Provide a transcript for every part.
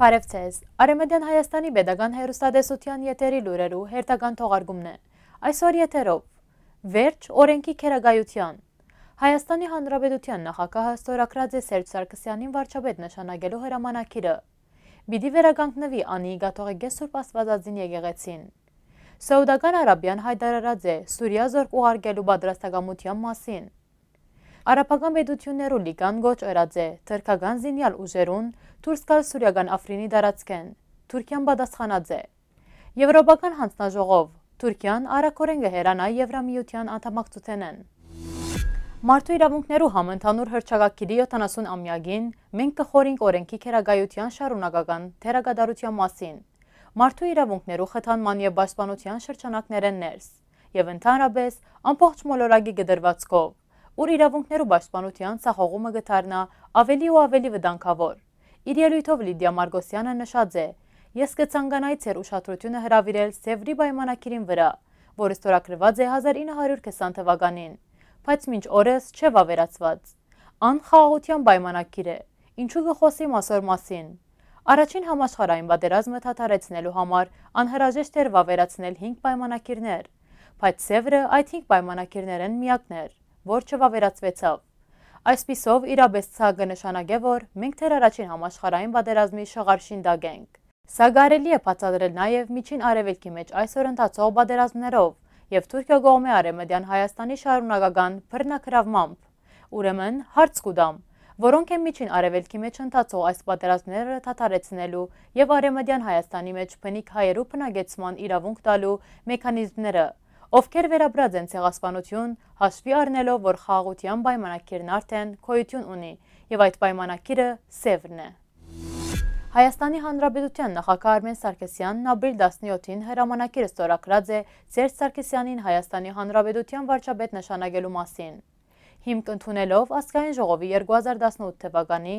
Բարև ձեզ։ Արեմեդյան Հայաստանի Պետական Հերոստատեսության եթերի լուրերու հերթական թողարկումն է։ Այսօր եթերով Վերջ օրենքի քերագայության Հայաստանի Հանրապետության նախագահը ստորագրած է Սերժ Սարգսյանին վարչապետ նշանակելու հրամանակիրը։ Բիդի վերականգնվի Անի Գաթողեգես Սուրբ Աստվածածին եկեղեցին։ Սաուդական Արաբիան հայտարարած է Սուրիա զորք ուղարկելու պատրաստակամության մասին։ Արաբական պետություններու լիգան գոչ օրած է թրկական զինյալ ուժերուն դուրս գալ Սուրիական Աֆրինի դարածքեն։ Թուրքիան պատասխանած է։ Եվրոպական հանձնաժողով Թուրքիան արակորեն գհերանա Եվրամիության անդամակցութենեն։ Մարդու իրավունքներու համընդհանուր հրճակակիրի 70 ամյակին մենք կխորինք օրենքի քերագայության շարունակական թերագադարության մասին։ Մարդու իրավունքներու խթանման եւ պաշտպանության շրջանակներեն ներս եւ ընդհանրապես ամբողջ մոլորակի գդրվածքով, որ իրավունքներու պաշտպանության սահողումը գտարնա ավելի ու ավելի վտանգավոր։ Իր ելույթով լիդյա Մարգոսյանը նշած է. Ես կծանկանայի ծեր ուշատրությունը հրավիրել Սևրի պայմանագիրին վրա, որը ստորագրված է 1920 թվականին, բայց մինչ օրս չէ վավերացված։ Ան խաղաղության պայմանագիր է, ինչու գխոսի մասոր մասին։ Առաջին համաշխարհային պատերազմը թաթարեցնելու համար անհրաժեշտ էր վավերացնել 5 պայմանագիրներ, բայց Սևրը այդ 5 պայմանագիրներն միակներ, որ չվավերացվեցավ։ Այսպիսով իրապես ցագը նշանագե որ մենք թեր առաջին համաշխարհային պատերազմի շղարշին դագ ենք։ Սա գարելի է բացատրել նաև միջին արևելքի մեջ այսօր ընթացող պատերազմներով եւ Թուրքիա գողմի արեմեդյան Հայաստանի շարունակական բռնակրավմամբ։ Ուրեմն հարց կուտամ որոնք են միջին արևելքի մեջ ընթացող այս պատերազմները թատարեցնելու եւ արեմեդյան Հայաստանի մեջ բնիկ հայերու բնագեցման իրավունք տալու մեխանիզմները ովքեր վերաբրած են ցեղասպանություն, հաշվի առնելով, որ խաղաղության պայմանակիրն արդեն քոյություն ունի եւ այդ պայմանակիրը սևրն է։ Հայաստանի Հանրապետության նախագահ Արմեն Սարգսյանն ապրիլ 17-ին հրամանակիրը ստորագրած է Սերժ Սարգսյանին Հայաստանի Հանրապետության վարչապետ նշանակելու մասին։ Հիմք ընդունելով ասկային ժողովի 2018 թվականի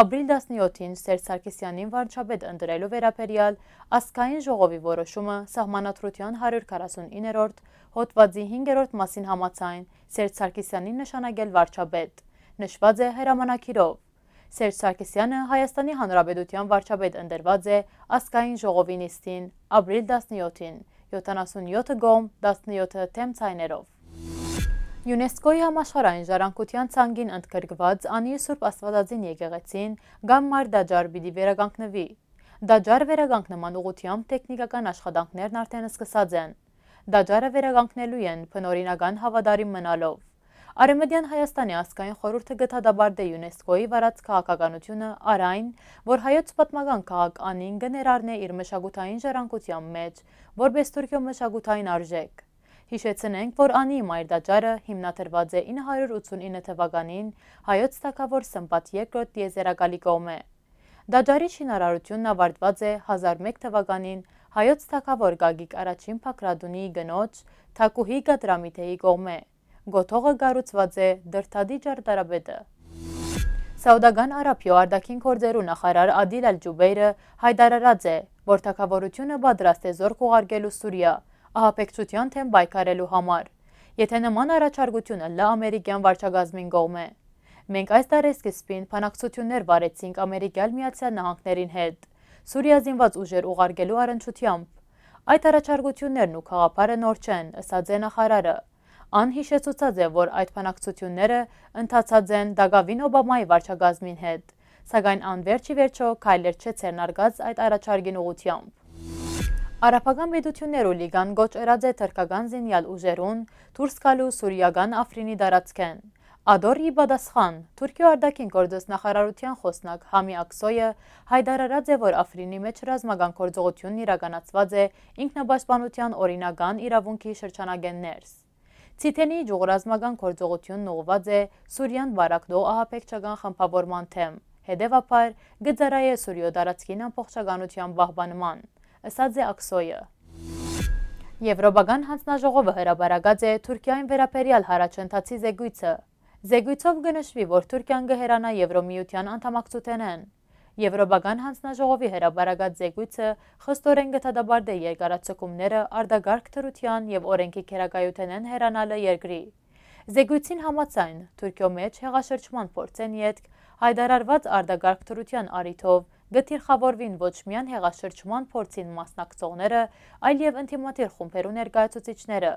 ապրիլ 17-ին Սերս Սարգսյանին վարչապետ ընտրելու վերաբերյալ ասկային ժողովի որոշումը սահմանադրության 149-րդ հոդվածի 5-րդ մասին համաձայն Սերս Սարգսյանին նշանակել վարչապետ, նշված է հրամանակիրով։ Սերժ Սարգսյանը Հայաստանի Հանրապետության վարչապետ ընտրված է ասկային ժողովի նիստին ապրիլ 17-ին 77 գոմ 17 թեմ ցայներով։ ՅՈՒՆԵՍԿՕ-ի համաշխարհային ժառանգության ցանգին ընդգրկված Անի Սուրբ Աստվածածին եկեղեցին Գամմար դաջար պիտի վերականգնվի։ Դաջար վերականգնման ուղղությամբ տեխնիկական աշխատանքներն արդեն սկսած են։ Դաջարը վերականգնելու են փնորինական հավատարիմ մնալով։ Արեմեդյան Հայաստանի ազգային խորհուրդը գտադաբարդ է ՅՈՒՆԵՍԿՕ-ի վարած քաղաքականությունը արայն, որ հայոց պատմական քաղաք Անին գներառն է իր մշակութային ժառանգության մեջ, որպես Թուրքիո մշակութային արժեք։ Հիշեցնենք, որ անի մայր դաճարը հիմնադրված է 989 թվականին հայոց թակավոր Սմբատ երկրորդ տիեզերակալի կողմ է։ Դաճարի շինարարությունն ավարտված է 1001 թվականին հայոց թակավոր Գագիկ Արաչին Փակրադունի գնոջ Թակուհի Գատրամիթեի կողմ է։ Գոթողը գառուցված է Դրթադի ճարտարապետը։ Սաուդագան Արաբիո արդակին կորձերու նախարար Ադիլ Ալ-Ջուբեյրը հայտարարած է, որ թակավորությունը պատրաստ է զորք ուղարկելու Սուրիա, ահապեկչության թեմ պայքարելու համար, եթե նման առաջարկությունը լա ամերիկյան վարչագազմին գողմ է։ Մենք այս տարեսկսպին փանակցություններ վարեցինք ամերիկյալ միացյալ նահանքներին հետ, Սուրիա զինված ուժեր ուղարկելու առնչությամբ։ Այդ առաջարկություններն ու խաղապարը նոր չեն, ըսած է նախարարը։ Ան հիշեցուցած է, որ այդ փանակցությունները ընդացած են Դագավին Օբամայի վարչագազմին հետ, սակայն անվերջի վերջո քայլեր չէ ցերնարգած այդ առաջարկին ուղությամբ։ Արապական բիդություններ ու լիգան գոչ էրած է թրկական զինյալ ուժերուն, թուրս կալու Սուրիական ավրինի դարացքեն։ Ադորի բադասխան, թուրկյու արդակին կործս նախարարության խոսնակ համի ակսոյը հայդարարած է, որ ավրինի մեջ ռազմագան կործողությունն իրագանացված է ինքնաբաշպանության օրինական իրավունքի շրջանագեններս։ Ցիթենի ջուղրազմական կործողությունն ուղված է Սուրյան վարակդող ահապեկչական խմբավորման թեմ, հետևաբար գծարայ է Սուրյո դարացքին ամբողջականության բահբանման ըսած է ակսոյը։ Եվրոպական հանձնաժողովը հրաբարագած է Թուրքիային վերաբերյալ հարաճընթացի զեկույցը։ Զեկույցով գնշվի, որ Թուրքիան գհերանա Եվրոմիության անդամակցութենեն։ Եվրոպական հանձնաժողովի հրաբարագած զեկույցը խստորեն գտադաբարդ է երկարացկումները արդագարգ թրության և օրենքի կերակայութենեն հերանալը երկրի։ Զեգույցին համացայն Թուրքյո մեջ հեղաշրջման փորձեն ետք հայդարարված արդագարգ թրության արիթով գթիրխավորվին ոչ միայն հեղաշրջման փորձին մասնակցողները, այլև ընդիմադիր խումբերու ներկայացուցիչները։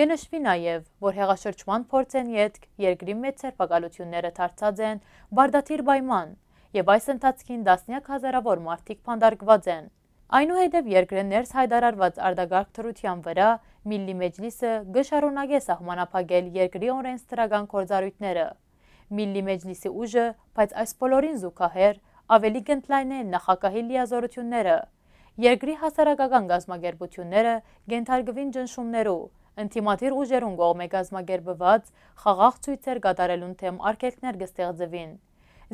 Գնշվի նաև, որ հեղաշրջման փորձ են ետք, երկրի մեծ սերպակալությունները թարցած են, բարդաթիր բայման, և այս ընթացքին դասնյակ հազարավոր մարդիկ պանդարգված են։ Այնուհետև երկրը ներս հայդարարված արդագարգ թրության վրա միլլի մեջլիսը գշարունակ է սահմանապագել երկրի օրենստրական կործարույթները։ Միլլի մեջլիսի ուժը, բայց այս բոլորին զուգահեռ ավելի գնդլայն են նախակահի լիազորությունները։ Երկրի հասարակական գազմագերբությունները գենթարգվին ճնշումներու, ընդիմադիր ուժերուն գողմ է գազմագերբված խաղաղ ծույցեր գատարելուն թեմ արգելքներ գստեղձվին։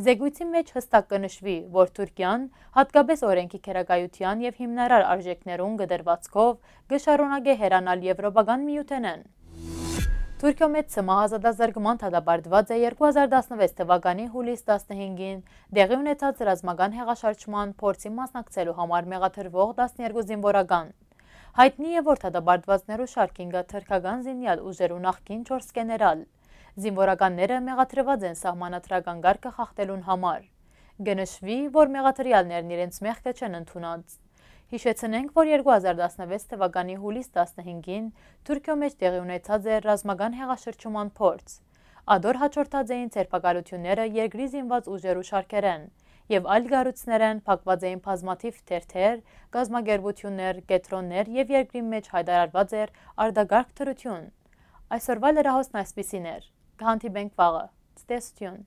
Զեգույցի մեջ հստակ կնշվի, որ Թուրքիան հատկապես օրենքի քերակայության և հիմնարար արժեքներուն գդրվածքով գշարունագե հերանալ եվրոպական միութենեն։ Թուրքիո մեծ մահազատազարգման թադաբարդված է 2016 թվականի հուլիս 15-ին դեղի ունեցած ռազմական հեղաշարչման փորձի մասնակցելու համար մեղաթրվող 12 զինվորական։ Հայտնի է, որ թադաբարդվածներու շարքինգը թրկական զինյալ ուժերու նախքին 4 գեներալ։ Զինվորականները մեղաթրված են սահմանադրական գարկը խախտելուն համար։ Գնշվի, որ մեղաթրյալներն իրենց մեղքը չեն ընդունած։ Հիշեցնենք, որ 2016 թվականի հուլիս 15-ին Թուրքիո մեջ տեղի ունեցած է ռազմական հեղաշրջման փորձ։ Ադոր հաջորդած էին ցերպակալությունները երկրի զինված ուժերու շարքերեն եւ այլ գառույցներեն փակված էին բազմաթիվ թերթեր, գազագերբություններ, կետրոններ եւ երկրի մեջ հայտարարված էր արդագարգ թրություն։ Այսօրվա լրահոսն այսպիսին էր։ Կհանդիպենք վաղը։ Ցտեսություն։